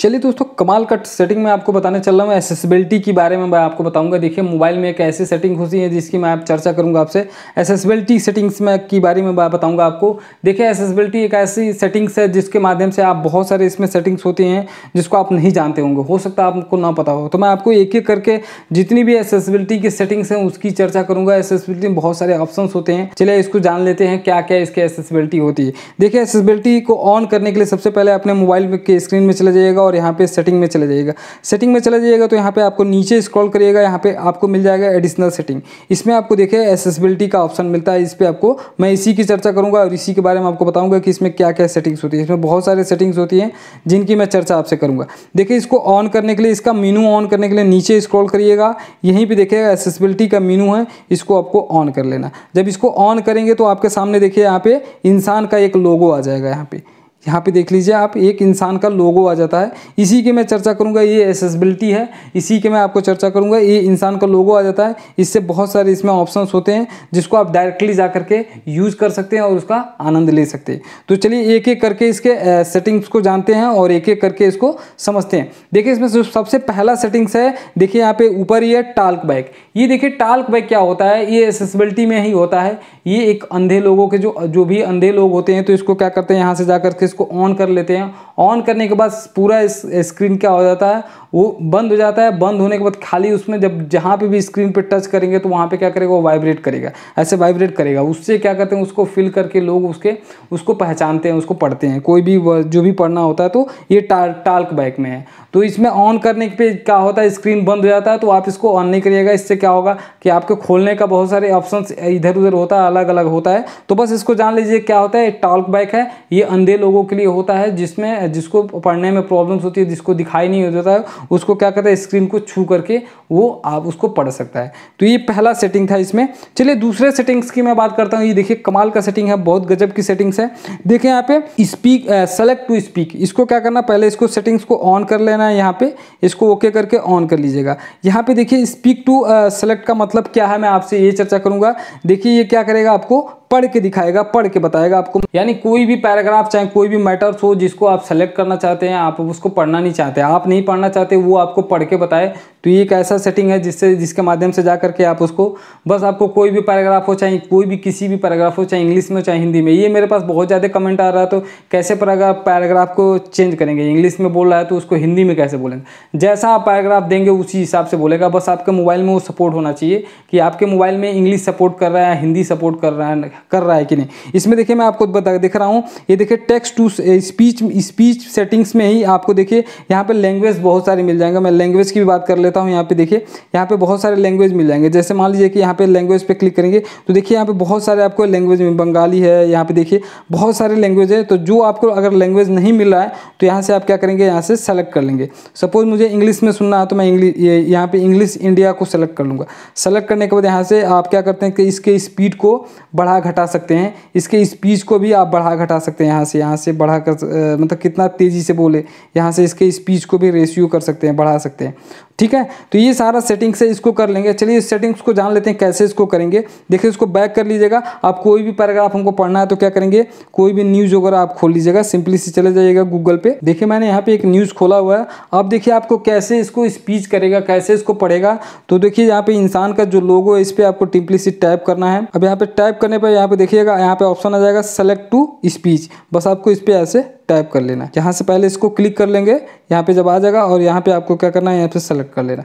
चलिए दोस्तों कमाल का सेटिंग मैं आपको बताने चल रहा हूँ एसेसिबिलिटी के बारे में मैं आपको बताऊंगा देखिए मोबाइल में एक ऐसी सेटिंग होती है जिसकी मैं आप चर्चा करूंगा आपसे एसेसिबिलिटी सेटिंग्स में के बारे में मैं बताऊंगा आपको देखिए एसेसिबिलिटी एक ऐसी सेटिंग्स है जिसके माध्यम से आप बहुत सारे इसमें सेटिंग्स होती हैं जिसको आप नहीं जानते होंगे हो सकता है आपको ना पता हो तो मैं आपको एक एक करके जितनी भी एसेसिबिलिटी की सेटिंग्स हैं उसकी चर्चा करूँगा एसेसिबिलिटी में बहुत सारे ऑप्शन होते हैं चलिए इसको जान लेते हैं क्या क्या इसकी एसेसिबिलिटी होती है देखिए एसेसिबिलिटी को ऑन करने के लिए सबसे पहले अपने मोबाइल के स्क्रीन में चले जाइएगा और यहाँ पे सेटिंग में चले जाइएगा सेटिंग में चला जाइएगा तो यहाँ पे आपको नीचे स्क्रॉल करिएगा यहाँ पे आपको मिल जाएगा एडिशनल सेटिंग इसमें आपको देखिए एसेसिबिलिटी का ऑप्शन मिलता है इस पर आपको मैं इसी की चर्चा करूँगा और इसी के बारे में आपको बताऊँगा कि इसमें क्या क्या सेटिंग्स होती है इसमें बहुत सारे सेटिंग्स होती हैं जिनकी मैं चर्चा आपसे करूँगा देखिए इसको ऑन करने के लिए इसका मीनू ऑन करने के लिए नीचे स्क्रॉल करिएगा यहीं पर देखिएगा एसेसिबिलिटी का मीनू है इसको आपको ऑन कर लेना जब इसको ऑन करेंगे तो आपके सामने देखिए यहाँ पे इंसान का एक लोगो आ जाएगा यहाँ पे यहाँ पे देख लीजिए आप एक इंसान का लोगो आ जाता है इसी के मैं चर्चा करूँगा ये एसेसबिलिटी है इसी के मैं आपको चर्चा करूँगा ये इंसान का लोगो आ जाता है इससे बहुत सारे इसमें ऑप्शंस होते हैं जिसको आप डायरेक्टली जा करके यूज़ कर सकते हैं और उसका आनंद ले सकते हैं तो चलिए एक एक करके इसके सेटिंग्स को जानते हैं और एक एक करके इसको समझते हैं देखिए इसमें सबसे पहला सेटिंग्स है देखिए यहाँ पे ऊपर ये टाल्क बैग ये देखिए टाल्क बैग क्या होता है ये एसेसबिलिटी में ही होता है ये एक अंधे लोगों के जो जो भी अंधे लोग होते हैं तो इसको क्या करते हैं यहाँ से जा करके इसको ऑन कर लेते हैं ऑन करने के बाद पूरा स्क्रीन क्या हो जाता है वो बंद हो जाता है बंद होने के बाद खाली उसमें जब जहाँ पे भी स्क्रीन पे टच करेंगे तो वहाँ पे क्या करेगा वो वाइब्रेट करेगा ऐसे वाइब्रेट करेगा उससे क्या करते हैं उसको फिल करके लोग उसके उसको पहचानते हैं उसको पढ़ते हैं कोई भी जो भी पढ़ना होता है तो ये टाल टाल्क बैक में है तो इसमें ऑन करने पर क्या होता है स्क्रीन बंद हो जाता है तो आप इसको ऑन नहीं करिएगा इससे क्या होगा कि आपके खोलने का बहुत सारे ऑप्शन इधर उधर होता है अलग अलग होता है तो बस इसको जान लीजिए क्या होता है टाल्क बैक है ये अंधे लोगों के लिए होता है जिसमें जिसको पढ़ने में प्रॉब्लम्स होती है जिसको दिखाई नहीं होता उसको क्या करता है स्क्रीन को छू करके वो आप उसको पढ़ सकता है तो ये पहला सेटिंग था इसमें चलिए दूसरे सेटिंग्स की मैं बात करता हूँ ये देखिए कमाल का सेटिंग है बहुत गजब की सेटिंग्स है देखिए यहाँ पे स्पीक सेलेक्ट टू स्पीक इसको क्या करना पहले इसको सेटिंग्स को ऑन कर लेना है यहाँ पे इसको ओके करके ऑन कर लीजिएगा यहाँ पे देखिए स्पीक टू सेलेक्ट का मतलब क्या है मैं आपसे ये चर्चा करूँगा देखिए ये क्या करेगा आपको पढ़ के दिखाएगा पढ़ के बताएगा आपको यानी कोई भी पैराग्राफ चाहे कोई भी मैटर्स हो जिसको आप सेलेक्ट करना चाहते हैं आप उसको पढ़ना नहीं चाहते आप नहीं पढ़ना चाहते वो आपको पढ़ के बताए तो ये एक ऐसा सेटिंग है जिससे जिसके माध्यम से जा करके आप उसको बस आपको कोई भी पैराग्राफ हो चाहे कोई भी किसी भी पैराग्राफ हो चाहे इंग्लिश में चाहे हिंदी में ये मेरे पास बहुत ज़्यादा कमेंट आ रहा है तो कैसे पैराग्राफ को चेंज करेंगे इंग्लिश में बोल रहा है तो उसको हिंदी में कैसे बोलेंगे जैसा आप पैराग्राफ देंगे उसी हिसाब से बोलेगा बस आपके मोबाइल में वो सपोर्ट होना चाहिए कि आपके मोबाइल में इंग्लिश सपोर्ट कर रहा है हिंदी सपोर्ट कर रहा है कर रहा है कि नहीं इसमें देखिए मैं आपको बता दिख रहा हूँ ये देखिए text to speech speech settings में ही आपको देखिए यहाँ पर लैंग्वेज बहुत सारी मिल जाएंगे मैं लैंग्वेज की भी बात कर लेता करता हूँ यहाँ पे देखिए यहाँ पे बहुत सारे लैंग्वेज मिल जाएंगे जैसे मान लीजिए कि यहाँ पे लैंग्वेज पे क्लिक करेंगे तो देखिए यहाँ पे बहुत सारे आपको लैंग्वेज में बंगाली है यहाँ पे देखिए बहुत सारे लैंग्वेज है तो जो आपको अगर लैंग्वेज नहीं मिल रहा है तो यहाँ से आप क्या करेंगे यहाँ से सेलेक्ट कर लेंगे सपोज मुझे इंग्लिश में सुनना है तो मैं इंग्लिश यहाँ पर इंग्लिश इंडिया को सेलेक्ट कर लूँगा सेलेक्ट करने के बाद यहाँ से आप क्या करते हैं कि इसके स्पीड को बढ़ा घटा सकते हैं इसके स्पीच को भी आप बढ़ा घटा सकते हैं यहाँ से यहाँ से बढ़ा कर मतलब कितना तेज़ी से बोले यहाँ से इसके स्पीच को भी रेशियो कर सकते हैं बढ़ा सकते हैं ठीक है तो ये सारा सेटिंग्स है इसको कर लेंगे चलिए इस सेटिंग्स को जान लेते हैं कैसे इसको करेंगे देखिए इसको बैक कर लीजिएगा आप कोई भी पैराग्राफ हमको पढ़ना है तो क्या करेंगे कोई भी न्यूज़ वगैरह आप खोल लीजिएगा सिंपली से चले जाइएगा गूगल पे देखिए मैंने यहाँ पे एक न्यूज़ खोला हुआ है अब देखिए आपको कैसे इसको स्पीच करेगा कैसे इसको पढ़ेगा तो देखिए यहाँ पे इंसान का जो लोगो है इस पर आपको टिम्पली से टाइप करना है अब यहाँ पे टाइप करने पर यहाँ पे देखिएगा यहाँ पे ऑप्शन आ जाएगा सेलेक्ट टू स्पीच बस आपको इस पर ऐसे टाइप कर लेना यहाँ से पहले इसको क्लिक कर लेंगे यहाँ पे जब आ जाएगा और यहाँ पे आपको क्या करना है यहाँ पे सेलेक्ट कर लेना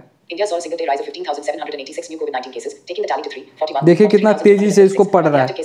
देखिए कितना तेजी से इसको पढ़ रहा है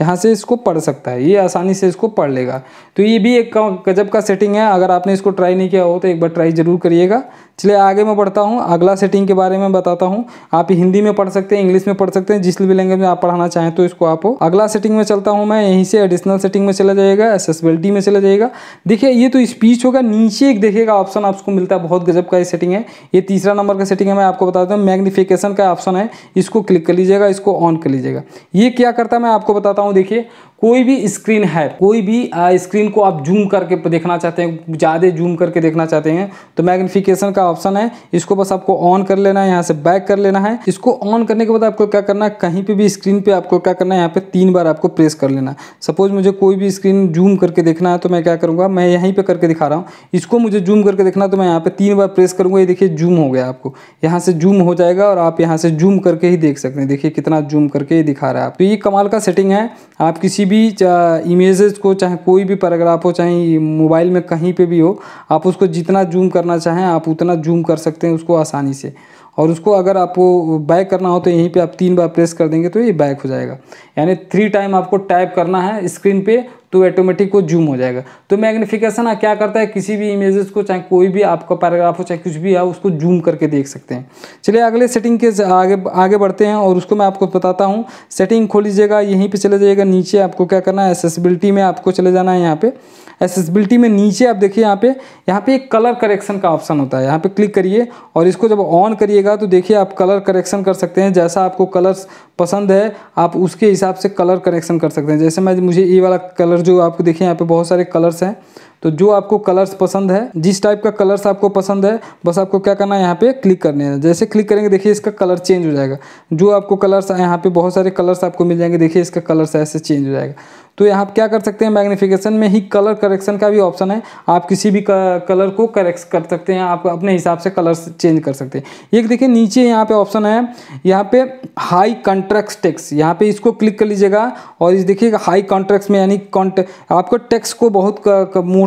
यहाँ से इसको पढ़ सकता है ये आसानी से इसको पढ़ लेगा तो ये भी एक गजब का सेटिंग है अगर आपने इसको ट्राई नहीं किया हो तो एक बार ट्राई जरूर करिएगा चलिए आगे मैं बढ़ता हूँ अगला सेटिंग के बारे में बताता हूँ आप हिंदी में पढ़ सकते हैं इंग्लिश में पढ़ सकते हैं जिस भी लैंग्वेज में आप पढ़ाना चाहें तो इसको आप अगला सेटिंग में चलता हूँ मैं यहीं से एडिशनल सेटिंग में चला जाएगा एसेसबिलिटी में चला जाएगा देखिए ये तो स्पीच होगा नीचे एक देखेगा ऑप्शन आपको मिलता है बहुत गजब का ये सेटिंग है ये तीसरा नंबर का सेटिंग है मैं आपको बताता हूँ मैग्निफिकेशन का ऑप्शन है इसको क्लिक कर लीजिएगा इसको ऑन कर लीजिएगा ये क्या करता है मैं आपको बताता हूँ देखिए कोई भी स्क्रीन है कोई भी स्क्रीन को आप जूम करके देखना चाहते हैं ज़्यादा जूम करके देखना चाहते हैं तो मैग्निफिकेशन का ऑप्शन है इसको बस आपको ऑन कर लेना है यहाँ से बैक कर लेना है इसको ऑन करने के बाद आपको क्या करना है कहीं पर भी स्क्रीन पर आपको क्या करना है यहाँ पर तीन बार आपको प्रेस कर लेना सपोज मुझे कोई भी स्क्रीन जूम करके देखना है तो मैं क्या करूँगा मैं यहीं पर करके दिखा रहा हूँ इसको मुझे जूम करके देखना तो मैं यहाँ पर तीन बार प्रेस करूँगा ये देखिए जूम हो गया आपको यहाँ से जूम हो जाएगा और आप यहाँ से जूम करके ही देख सकते हैं देखिए कितना जूम करके ये दिखा रहा है आप तो ये कमाल का सेटिंग है आप किसी भी इमेजेस को चाहे कोई भी पैराग्राफ हो चाहे मोबाइल में कहीं पे भी हो आप उसको जितना जूम करना चाहें आप उतना जूम कर सकते हैं उसको आसानी से और उसको अगर आपको बैक करना हो तो यहीं पे आप तीन बार प्रेस कर देंगे तो ये बैक हो जाएगा यानी थ्री टाइम आपको टाइप करना है स्क्रीन पे तो ऑटोमेटिक वो जूम हो जाएगा तो मैग्निफिकेशन क्या करता है किसी भी इमेजेस को चाहे कोई भी आपका पैराग्राफ हो चाहे कुछ भी है उसको जूम करके देख सकते हैं चलिए अगले सेटिंग के आगे आगे बढ़ते हैं और उसको मैं आपको बताता हूँ सेटिंग खोल लीजिएगा यहीं पर चले जाइएगा नीचे आपको क्या करना है एसेसिबिलिटी में आपको चले जाना है यहाँ पर एसेसिबिलिटी में नीचे आप देखिए यहाँ पे यहाँ पे एक कलर करेक्शन का ऑप्शन होता है यहाँ पे क्लिक करिए और इसको जब ऑन करिएगा तो देखिए आप कलर करेक्शन कर सकते हैं जैसा आपको कलर पसंद है आप उसके हिसाब से कलर करेक्शन कर सकते हैं जैसे मैं मुझे ये वाला कलर कलर जो आपको देखिए यहाँ पे बहुत सारे कलर्स हैं तो जो आपको कलर्स पसंद है जिस टाइप का कलर्स आपको पसंद है बस आपको क्या करना है यहाँ पे क्लिक करने है जैसे क्लिक करेंगे देखिए इसका कलर चेंज हो जाएगा जो आपको कलर्स यहाँ पे बहुत सारे कलर्स आपको मिल जाएंगे देखिए इसका कलर्स ऐसे चेंज हो जाएगा तो यहाँ क्या कर सकते हैं मैग्निफिकेशन में ही कलर करेक्शन का भी ऑप्शन है आप किसी भी कलर को करेक्ट कर सकते हैं आप अपने हिसाब से कलर्स चेंज कर सकते हैं एक देखिए नीचे यहाँ पे ऑप्शन है यहाँ पे हाई कॉन्ट्रैक्ट टेक्स यहाँ पे इसको क्लिक कर लीजिएगा और इस देखिएगा हाई कॉन्ट्रैक्ट में यानी कॉन्ट आपको टेक्स को बहुत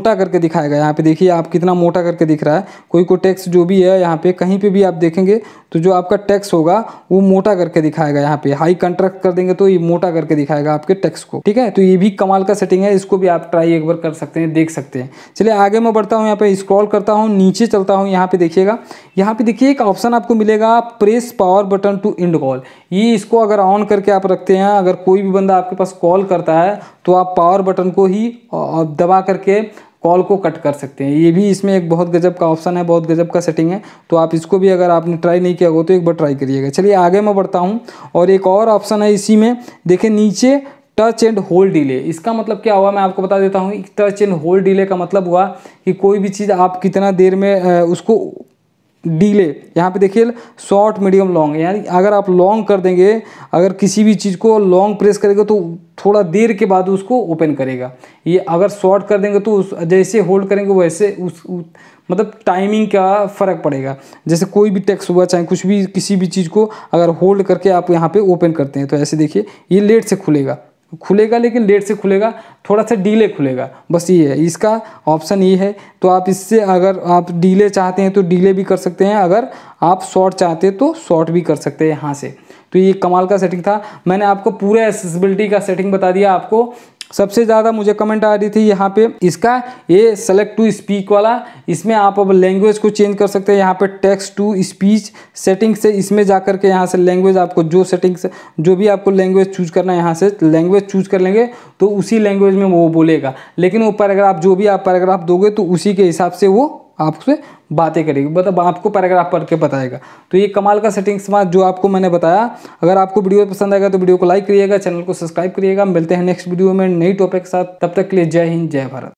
मोटा करके दिखाएगा यहाँ पे देखिए आप कितना मोटा करके दिख रहा है कोई कोई टेक्स्ट जो भी है यहाँ पे कहीं पे भी आप देखेंगे तो जो आपका टेक्स्ट होगा वो मोटा करके दिखाएगा यहाँ पे हाई कंट्रैक्ट कर देंगे तो ये मोटा करके दिखाएगा आपके टेक्स्ट को ठीक है तो ये भी कमाल का सेटिंग है इसको भी आप ट्राई एक बार कर सकते हैं देख सकते हैं चलिए आगे मैं बढ़ता हूँ यहाँ पे स्क्रॉल करता हूँ नीचे चलता हूँ यहाँ पे देखिएगा यहाँ पे देखिए एक ऑप्शन आपको मिलेगा press power button to end call ये इसको अगर ऑन करके आप रखते हैं अगर कोई भी बंदा आपके पास कॉल करता है तो आप पावर बटन को ही दबा करके कॉल को कट कर सकते हैं ये भी इसमें एक बहुत गजब का ऑप्शन है बहुत गजब का सेटिंग है तो आप इसको भी अगर आपने ट्राई नहीं किया हो तो एक बार ट्राई करिएगा चलिए आगे मैं बढ़ता हूँ और एक और ऑप्शन है इसी में देखें नीचे टच एंड होल्ड डिले इसका मतलब क्या हुआ मैं आपको बता देता हूँ टच एंड होल्ड डिले का मतलब हुआ कि कोई भी चीज़ आप कितना देर में उसको डीले यहाँ पे देखिए शॉर्ट मीडियम लॉन्ग यानी अगर आप लॉन्ग कर देंगे अगर किसी भी चीज़ को लॉन्ग प्रेस करेंगे तो थोड़ा देर के बाद उसको ओपन करेगा ये अगर शॉर्ट कर देंगे तो उस जैसे होल्ड करेंगे वैसे उस, उस मतलब टाइमिंग का फ़र्क पड़ेगा जैसे कोई भी टेक्स्ट हुआ चाहे कुछ भी किसी भी चीज़ को अगर होल्ड करके आप यहाँ पर ओपन करते हैं तो ऐसे देखिए ये लेट से खुलेगा खुलेगा लेकिन लेट से खुलेगा थोड़ा सा डीले खुलेगा बस ये है इसका ऑप्शन ये है तो आप इससे अगर आप डीले चाहते हैं तो डीले भी कर सकते हैं अगर आप शॉर्ट चाहते हैं तो शॉर्ट भी कर सकते हैं यहाँ से तो ये कमाल का सेटिंग था मैंने आपको पूरे एसेसिबिलिटी का सेटिंग बता दिया आपको सबसे ज़्यादा मुझे कमेंट आ रही थी यहाँ पे इसका ये सेलेक्ट टू स्पीक वाला इसमें आप अब लैंग्वेज को चेंज कर सकते हैं यहाँ पे टेक्स्ट टू स्पीच सेटिंग से इसमें जा कर के यहाँ से लैंग्वेज आपको जो सेटिंग से जो भी आपको लैंग्वेज चूज करना है यहाँ से लैंग्वेज चूज कर लेंगे तो उसी लैंग्वेज में वो बोलेगा लेकिन वो पैराग्राफ जो भी आप पैराग्राफ दोगे तो उसी के हिसाब से वो आपसे बातें करेगी मतलब आपको पैराग्राफ पढ़ के बताएगा तो ये कमाल का सेटिंग्स समाज जो आपको मैंने बताया अगर आपको वीडियो पसंद आएगा तो वीडियो को लाइक करिएगा चैनल को सब्सक्राइब करिएगा मिलते हैं नेक्स्ट वीडियो में नई टॉपिक के साथ तब तक के लिए जय हिंद जय भारत